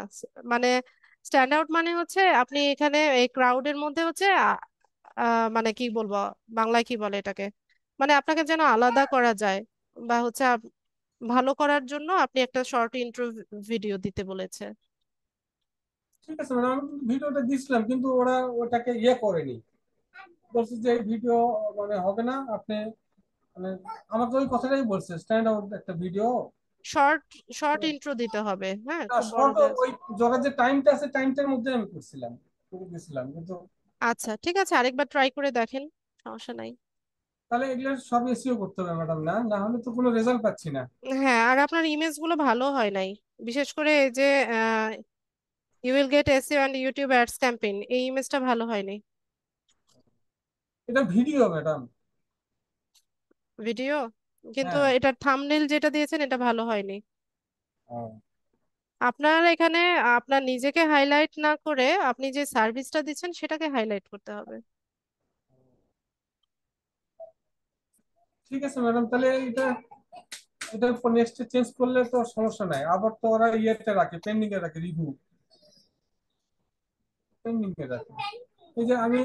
মানে স্ট্যান্ড মানে হচ্ছে আপনি এখানে এই ক্রাউডের মধ্যে হচ্ছে মানে কি বলবো বাংলায় কি বলে এটাকে মানে আপনাকে যেন আলাদা করা যায় বা হচ্ছে ভালো করার জন্য আপনি একটা শর্ট ইন্ট্রো ভিডিও দিতে বলেছে ঠিক আছে ম্যাডাম আমি ভিডিওটা দিছিলাম কিন্তু ওরা ওটাকে ইয়ে করেনি বলছে যে ভিডিও মানে হবে না আপনি মানে ওই কথাটাই বলছে স্ট্যান্ড আউট একটা ভিডিও শর্ট শর্ট ইন্ট্রো দিতে হবে হ্যাঁ ওই যে টাইমটা আছে টাইমটার মধ্যে আমি করছিলাম করে কিন্তু আচ্ছা ঠিক আছে আরেকবার ট্রাই করে দেখেন সমস্যা নাই তাহলে এগুলো সব এসইও করতে হবে ম্যাডাম না না হলে তো কোনো রেজাল্ট পাচ্ছি না হ্যাঁ আর আপনার ইমেজ গুলো ভালো হয় নাই বিশেষ করে যে you will get SEO and YouTube ads campaign এই ইমেজটা ভালো নাই এটা ভিডিও ম্যাডাম ভিডিও কিন্তু হ্যাঁ। এটা এটার থাম্বনেল যেটা দিয়েছেন এটা ভালো হয়নি হ্যাঁ। আপনার এখানে আপনার নিজেকে হাইলাইট না করে আপনি যে সার্ভিসটা দিচ্ছেন সেটাকে হাইলাইট করতে হবে ঠিক আছে ম্যাডাম তাহলে এটা এটা নেক্সট চেঞ্জ করলে তো সমস্যা নাই আবার তো ওরা ইয়েতে রাখে পেন্ডিং এ রাখে রিভিউ পেন্ডিং এ রাখে এই যে আমি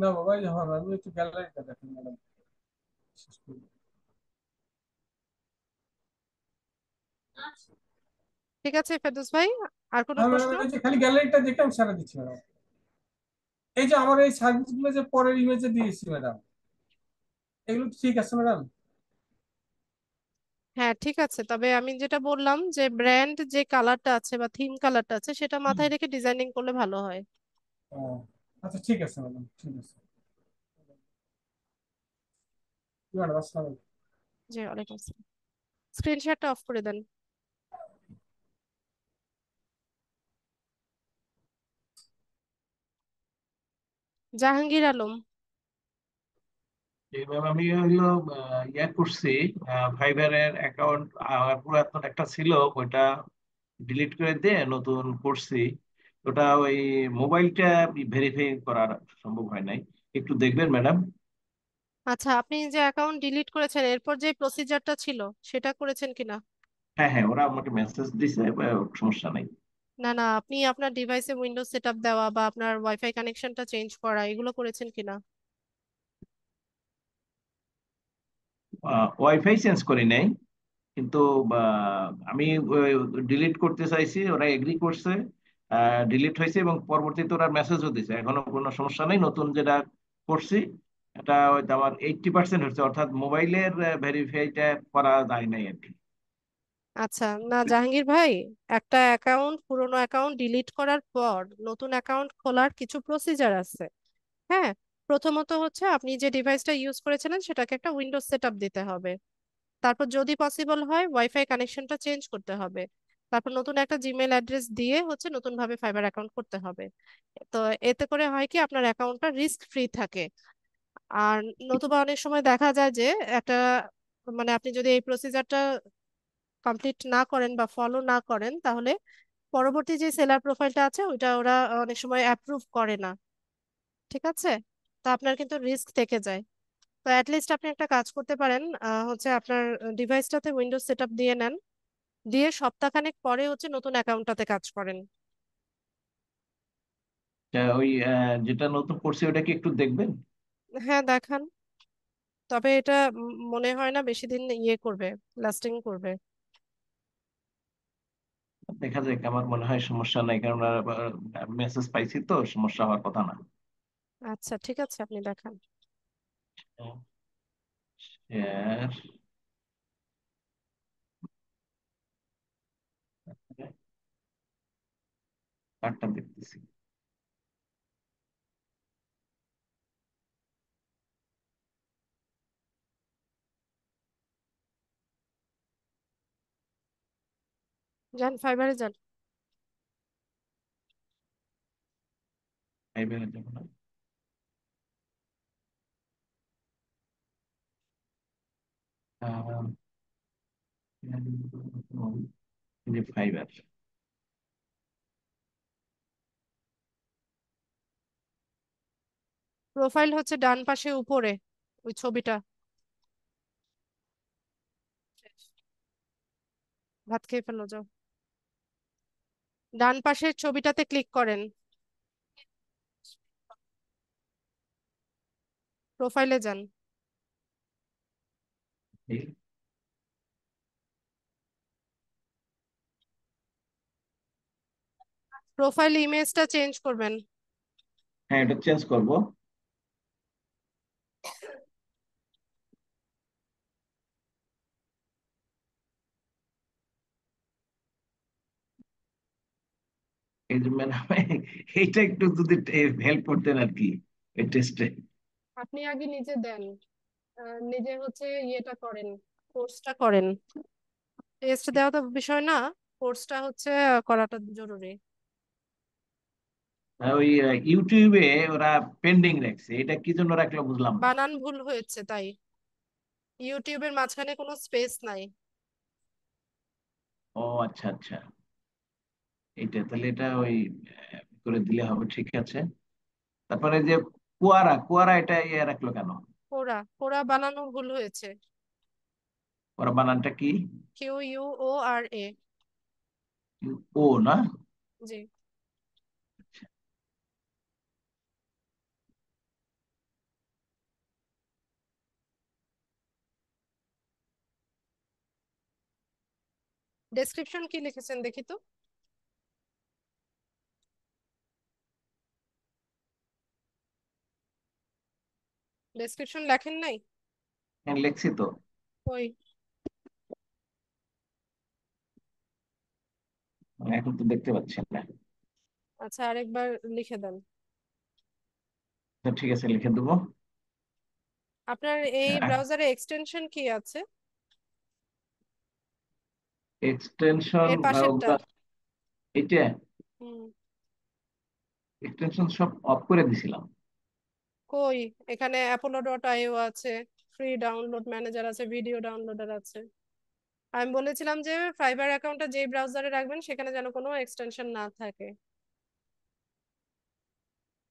না বাবা যখন হ্যাঁ, আমি একটু গ্যালারিটা ম্যাডাম ঠিক আছে ফেদুস ভাই আর কোনো হ্যাঁ, প্রশ্ন খালি গ্যালারিটা দেখে আমি সারা দিচ্ছি ম্যাডাম এই যে আমার এই সার্ভিসগুলো যে পরের ইমেজে দিয়েছি ম্যাডাম এগুলো ঠিক আছে ম্যাডাম হ্যাঁ ঠিক আছে তবে আমি যেটা বললাম যে ব্র্যান্ড যে কালারটা আছে বা থিম কালারটা আছে সেটা মাথায় রেখে ডিজাইনিং করলে ভালো হয় আচ্ছা ঠিক আছে ম্যাডাম ঠিক আছে স্ক্রিনশটটা অফ করে দেন জাহাঙ্গীর আলম এবার আমি হইলো ইয়া করছি ফাইবারের অ্যাকাউন্ট পুরাতন একটা ছিল ওইটা ডিলিট করে দিয়ে নতুন করছি ওটা ওই মোবাইলটা ভেরিফাই করার সম্ভব হয় নাই একটু দেখবেন ম্যাডাম আচ্ছা আপনি যে অ্যাকাউন্ট ডিলিট করেছেন এরপর যে প্রসিজারটা ছিল সেটা করেছেন কিনা হ্যাঁ হ্যাঁ ওরা আমাকে মেসেজ দিছে সমস্যা নাই না না আপনি আপনার ডিভাইসে উইন্ডোজ সেটআপ দেওয়া বা আপনার ওয়াইফাই কানেকশনটা চেঞ্জ করা এগুলো করেছেন কিনা ওয়াইফাই চেঞ্জ করি নাই কিন্তু আমি ডিলিট করতে চাইছি ওরা এগ্রি করছে ডিলিট হয়েছে এবং পরবর্তীতে ওরা মেসেজও দিছে এখনো কোনো সমস্যা নেই নতুন যেটা করছি এটা হয়তো আমার এইটটি পার্সেন্ট হচ্ছে অর্থাৎ মোবাইলের ভেরিফাইটা করা যায় নাই আর কি আচ্ছা না জাহাঙ্গীর ভাই একটা অ্যাকাউন্ট পুরনো অ্যাকাউন্ট ডিলিট করার পর নতুন অ্যাকাউন্ট খোলার কিছু প্রসিজার আছে হ্যাঁ প্রথমত হচ্ছে আপনি যে ডিভাইসটা ইউজ করেছিলেন সেটাকে একটা উইন্ডোজ সেট দিতে হবে তারপর যদি পসিবল হয় ওয়াইফাই কানেকশনটা চেঞ্জ করতে হবে তারপর নতুন একটা জিমেল অ্যাড্রেস দিয়ে হচ্ছে নতুন ভাবে ফাইবার অ্যাকাউন্ট করতে হবে তো এতে করে হয় কি আপনার অ্যাকাউন্টটা রিস্ক ফ্রি থাকে আর নতুবা অনেক সময় দেখা যায় যে একটা মানে আপনি যদি এই প্রসিজারটা কমপ্লিট না করেন বা ফলো না করেন তাহলে পরবর্তী যে সেলার প্রোফাইলটা আছে ওইটা ওরা অনেক সময় অ্যাপ্রুভ করে না ঠিক আছে তা আপনার কিন্তু রিস্ক থেকে যায় তো অ্যাটলিস্ট আপনি একটা কাজ করতে পারেন হচ্ছে আপনার ডিভাইসটাতে উইন্ডোজ সেট আপ দিয়ে নেন দিয়ে সপ্তাহখানেক পরে হচ্ছে নতুন অ্যাকাউন্টটাতে কাজ করেন ওই যেটা নতুন করছি ওটা কি একটু দেখবেন হ্যাঁ দেখান তবে এটা মনে হয় না বেশি দিন ইয়ে করবে লাস্টিং করবে দেখা যাক আমার মনে হয় সমস্যা নাই কারণ মেসেজ পাইছি তো সমস্যা হওয়ার কথা না আচ্ছা ঠিক আছে আপনি দেখান হ্যাঁ। কারটা দেখতেছি যান ফাইবারে যান ফাইবারে যাব না যে ফাইবার প্রোফাইল হচ্ছে ডান পাশে উপরে ওই ছবিটা ভাত খেয়ে ফেলো যাও ডান পাশের ছবিটাতে ক্লিক করেন প্রোফাইলে যান প্রোফাইল ইমেজটা চেঞ্জ করবেন হ্যাঁ এটা চেঞ্জ করবো এই এইটা একটু যদি হেল্প করতেন আর কি এই টেস্টে আপনি আগে নিজে দেন নিজে হচ্ছে ইয়েটা করেন কোর্সটা করেন টেস্ট দেওয়া তো বিষয় না কোর্সটা হচ্ছে করাটা জরুরি ওই ইউটিউবে ওরা পেন্ডিং রাখছে এটা কি জন্য রাখলো বুঝলাম বানান ভুল হয়েছে তাই ইউটিউবের মাঝখানে কোনো স্পেস নাই ও আচ্ছা আচ্ছা এটা তাহলে এটা ওই করে দিলে হবে ঠিক আছে তারপরে যে কুয়ারা কুয়ারা এটা ইয়ে রাখলো কেন কোরা কোরা বানানো ভুল হয়েছে কোরা বানানটা কি কিউ ইউ ও আর এ ও না জি ডেসক্রিপশন কি লিখেছেন দেখি তো ডেসক্রিপশন লেখেন নাই হ্যাঁ লিখছি তো ওই মানে এখন তো দেখতে পাচ্ছি না আচ্ছা আরেকবার লিখে দেন ঠিক আছে লিখে দেব আপনার এই হ্যাঁ। ব্রাউজারে এক্সটেনশন কি আছে এক্সটেনশন এর পাশেরটা এটা এক্সটেনশন সব অফ করে দিছিলাম কই এখানে অ্যাপোলো ডট আইও আছে ফ্রি ডাউনলোড ম্যানেজার আছে ভিডিও ডাউনলোডার আছে আমি বলেছিলাম যে ফাইবার অ্যাকাউন্টটা যেই ব্রাউজারে রাখবেন সেখানে যেন কোনো এক্সটেনশন না থাকে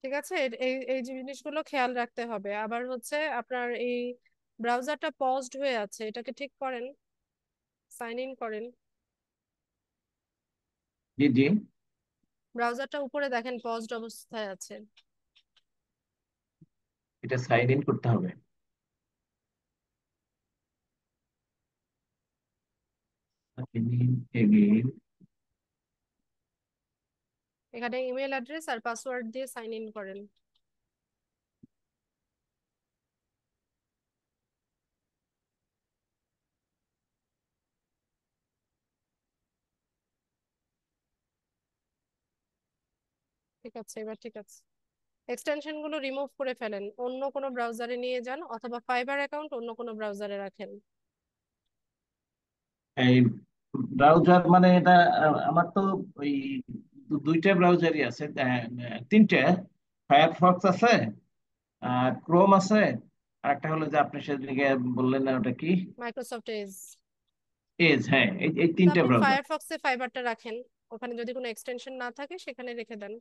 ঠিক আছে এই এই জিনিসগুলো খেয়াল রাখতে হবে আবার হচ্ছে আপনার এই ব্রাউজারটা পজড হয়ে আছে এটাকে ঠিক করেন সাইন ইন করেন জি জি ব্রাউজারটা উপরে দেখেন পজড অবস্থায় আছে এটা সাইন ইন করতে হবে এখানে ইমেল অ্যাড্রেস আর পাসওয়ার্ড দিয়ে সাইন ইন করেন ঠিক আছে এবার ঠিক আছে এক্সটেনশনগুলো রিমুভ করে ফেলেন অন্য কোনো ব্রাউজারে নিয়ে যান অথবা ফাইবার অ্যাকাউন্ট অন্য কোনো ব্রাউজারে রাখেন এই ব্রাউজার মানে এটা আমার তো ওই দুইটা ব্রাউজারই আছে তিনটা ফায়ারফক্স আছে আর ক্রোম আছে আর একটা হলো যে আপনি সেদিকে বললেন না ওটা কি মাইক্রোসফট এজ এজ হ্যাঁ এই তিনটা ব্রাউজার ফায়ারফক্সে ফাইবারটা রাখেন ওখানে যদি কোনো এক্সটেনশন না থাকে সেখানে রেখে দেন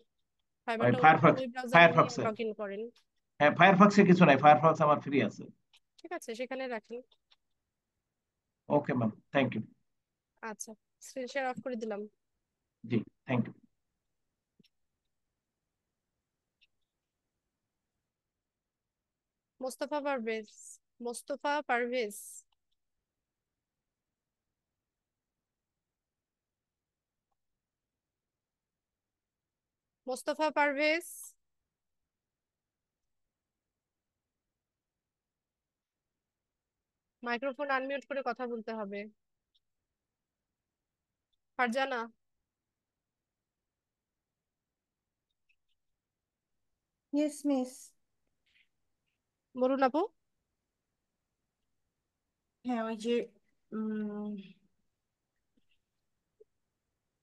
ওকে ম্যাম থ্যাংক ইউ আচ্ছা শেয়ার অফ করে দিলাম জি thank you Mostafa Parvez Mostafa Parvez Mostafa Parvez microphone unmute করে কথা বলতে হবে ফারজানা ইয়েস মিস বলুন আপু হ্যাঁ ওই যে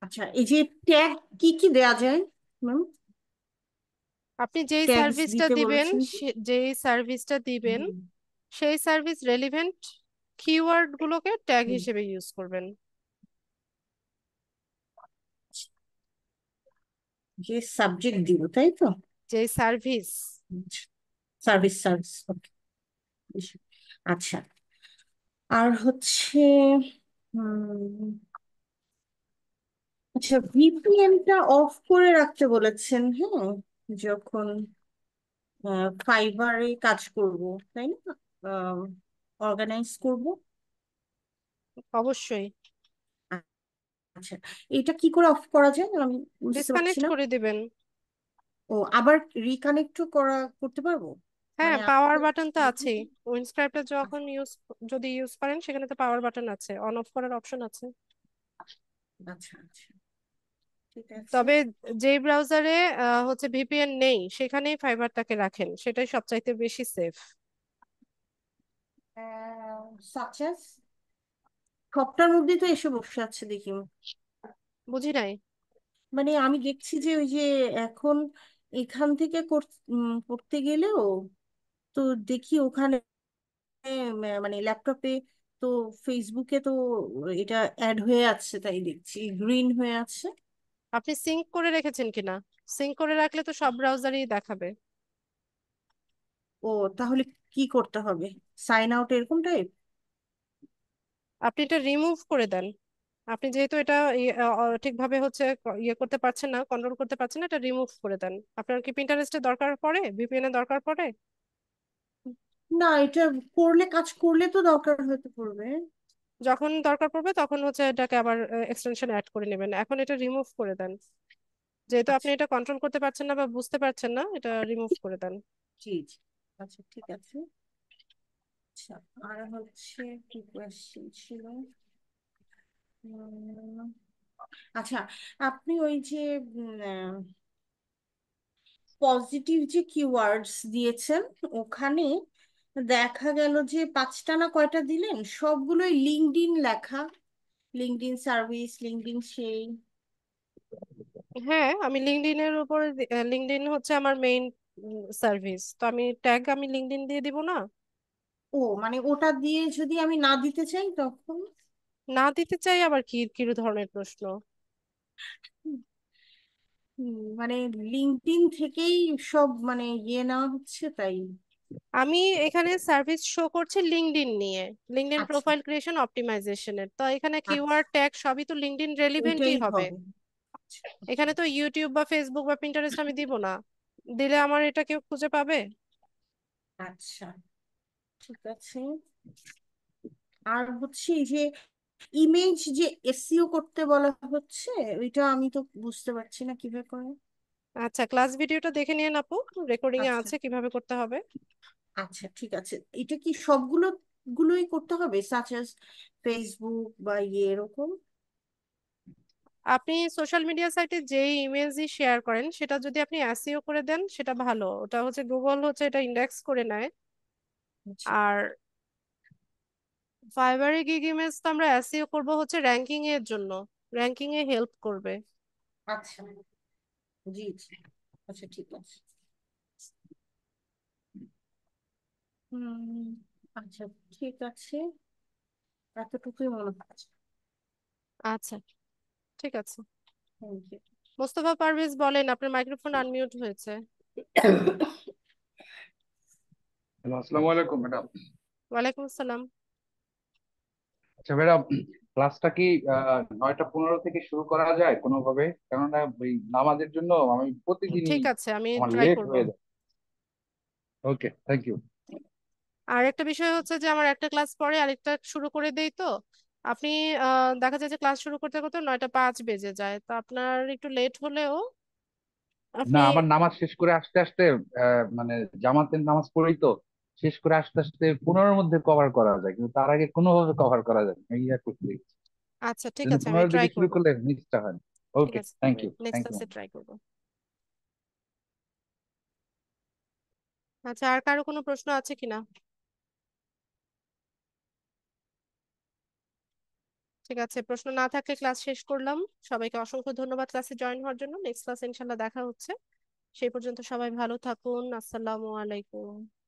আচ্ছা এই যে ট্যাগ কি কি দেয়া যায় আপনি যেই সার্ভিসটা দিবেন যেই সার্ভিসটা দিবেন সেই সার্ভিস রেলিভেন্ট কিওয়ার্ড গুলোকে ট্যাগ হিসেবে ইউজ করবেন যে সাবজেক্ট দিব তাই তো যে সার্ভিস সার্ভিস সার্ভিস আচ্ছা আর হচ্ছে আচ্ছা ভিপিএনটা অফ করে রাখতে বলেছেন হ্যাঁ যখন ফাইবারে কাজ করব তাই না অর্গানাইজ করব অবশ্যই আচ্ছা এটা কি করে অফ করা যায় আমি বুঝতে পারছি না করে দিবেন ও আবার রিকানেক্টও করা করতে পারবো হ্যাঁ মানে পাওয়ার বাটন তো হ্যাঁ, আছে উইন্ডস্ক্রাইবটা যখন ইউজ আচ্ছা। যদি ইউজ করেন সেখানে তো পাওয়ার বাটন আছে অন অফ করার অপশন আছে আচ্ছা আচ্ছা তবে যে ব্রাউজারে হচ্ছে ভিপিএন নেই সেখানেই ফাইবারটাকে রাখেন সেটাই সবচাইতে বেশি সেফ কপ্টার সবটার মধ্যে তো এসে বসে আছে দেখি বুঝি নাই মানে আমি দেখছি যে ওই যে এখন এখান থেকে করতে গেলেও তো দেখি ওখানে মানে ল্যাপটপে তো ফেসবুকে তো এটা অ্যাড হয়ে আছে তাই দেখছি গ্রিন হয়ে আছে আপনি সিঙ্ক করে রেখেছেন কিনা সিঙ্ক করে রাখলে তো সব ব্রাউজারই দেখাবে ও তাহলে কি করতে হবে সাইন আউট এরকম টাইপ আপনি এটা রিমুভ করে দেন আপনি যেহেতু এটা ঠিকভাবে হচ্ছে ইয়ে করতে পারছেন না কন্ট্রোল করতে পারছেন না এটা রিমুভ করে দেন আপনার কি পিন্টারেস্টে দরকার পড়ে ভিপিএন এর দরকার পড়ে না এটা করলে কাজ করলে তো দরকার হতে পড়বে যখন দরকার পড়বে তখন হচ্ছে এটাকে আবার এক্সটেনশন অ্যাড করে নেবেন এখন এটা রিমুভ করে দেন যেহেতু আপনি আচ্ছা। এটা কন্ট্রোল করতে পারছেন না বা বুঝতে পারছেন না এটা রিমুভ করে দেন জি জি আচ্ছা ঠিক আছে আচ্ছা আর হচ্ছে কি কোয়েশ্চেন ছিল আচ্ছা আপনি ওই যে পজিটিভ যে কিওয়ার্ডস দিয়েছেন ওখানে দেখা গেল যে পাঁচটা না কয়টা দিলেন সবগুলোই লিঙ্কডিন লেখা লিঙ্কডিন সার্ভিস লিঙ্কডিন সেই হ্যাঁ আমি এর উপরে লিঙ্কডিন হচ্ছে আমার মেইন সার্ভিস তো আমি ট্যাগ আমি লিঙ্কডিন দিয়ে দিব না ও মানে ওটা দিয়ে যদি আমি না দিতে চাই তখন না দিতে চাই আবার কি কি ধরনের প্রশ্ন মানে লিঙ্কডিন থেকেই সব মানে ইয়ে নেওয়া হচ্ছে তাই আমি এখানে সার্ভিস শো করছি লিঙ্কডিন নিয়ে লিঙ্কডইন ইন প্রোফাইল ক্রিয়েশন অপটিমাইজেশনের তো এখানে কিওয়ার্ড আচ্ছা। ট্যাগ সবই তো লিঙ্কডইন রেলিভেন্টই হবে এখানে তো ইউটিউব বা ফেসবুক বা পিন্টারেস্ট আমি দিব না দিলে আমার এটা কেউ খুঁজে পাবে আচ্ছা ঠিক আছে আর হচ্ছে যে ইমেজ যে এসইও e করতে বলা হচ্ছে ওইটা আমি তো বুঝতে পারছি না কিভাবে করে আচ্ছা ক্লাস ভিডিওটা দেখে নিয়ে আপু রেকর্ডিং এ আচ্ছা। আছে কিভাবে করতে হবে আচ্ছা ঠিক আছে এটা কি সবগুলো গুলোই করতে হবে সাচ ফেসবুক বা ইয়ে এরকম আপনি সোশ্যাল মিডিয়া সাইটে যে ইমেজই শেয়ার করেন সেটা যদি আপনি এসইও e করে দেন সেটা ভালো ওটা হচ্ছে গুগল হচ্ছে এটা ইন্ডেক্স করে নেয় আচ্ছা। আর ফাইবারে গিগ ইমেজ তো আমরা এসইও e করব হচ্ছে র্যাঙ্কিং এর জন্য র্যাঙ্কিং এ হেল্প করবে আচ্ছা জি জি আচ্ছা ঠিক আছে হুম আচ্ছা ঠিক আছে এতটুকুই মনে হচ্ছে আচ্ছা ঠিক আছে মোস্তফা পারভেজ বলেন আপনার মাইক্রোফোন আনমিউট হয়েছে আসসালামু আলাইকুম ম্যাডাম ওয়ালাইকুম আসসালাম আচ্ছা ম্যাডাম ক্লাসটা কি আহ নয়টা পনেরো থেকে শুরু করা যায় কোনোভাবে কেননা ওই নামাজের জন্য আমি প্রতিদিন ঠিক আছে আমি আমার ট্রাই লেট করব হয়ে যায় ওকে থ্যাংক ইউ আর একটা বিষয় হচ্ছে যে আমার একটা ক্লাস পরে আরেকটা শুরু করে দেই তো আপনি আহ দেখা যায় যে ক্লাস শুরু করতে করতে নয়টা পাঁচ বেজে যায় তো আপনার একটু লেট হলেও না আমার নামাজ শেষ করে আসতে আসতে আহ, মানে জামাতের নামাজ পড়েই তো শেষ করে আস্তে আস্তে পনেরোর মধ্যে কভার করা যায় কিন্তু তার আগে কোনোভাবে কভার করা যায় না ইয়া করতে দেখছি আচ্ছা ঠিক আছে আমি ট্রাই করব করলে মিসটা হয় ওকে থ্যাংক ইউ নেক্সট ক্লাসে ট্রাই করব আচ্ছা আর কারো কোনো প্রশ্ন আছে কিনা ঠিক আছে প্রশ্ন না থাকলে ক্লাস শেষ করলাম সবাইকে অসংখ্য ধন্যবাদ ক্লাসে জয়েন হওয়ার জন্য নেক্সট ক্লাসে ইনশাল্লাহ দেখা হচ্ছে সেই পর্যন্ত সবাই ভালো থাকুন আসসালামু আলাইকুম